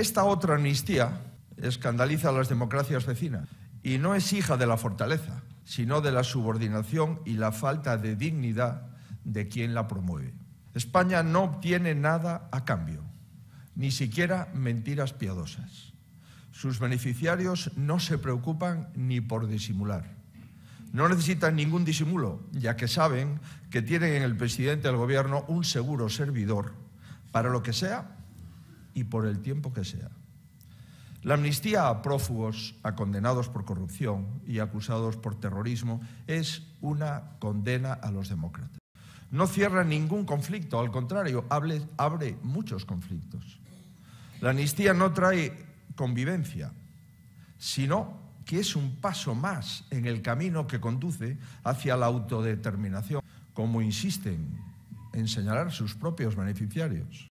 Esta otra amnistía escandaliza a las democracias vecinas y no es hija de la fortaleza, sino de la subordinación y la falta de dignidad de quien la promueve. España no obtiene nada a cambio, ni siquiera mentiras piadosas. Sus beneficiarios no se preocupan ni por disimular. No necesitan ningún disimulo, ya que saben que tienen en el presidente del gobierno un seguro servidor para lo que sea y por el tiempo que sea. La amnistía a prófugos, a condenados por corrupción y acusados por terrorismo es una condena a los demócratas. No cierra ningún conflicto, al contrario, abre, abre muchos conflictos. La amnistía no trae convivencia, sino que es un paso más en el camino que conduce hacia la autodeterminación, como insisten en señalar sus propios beneficiarios.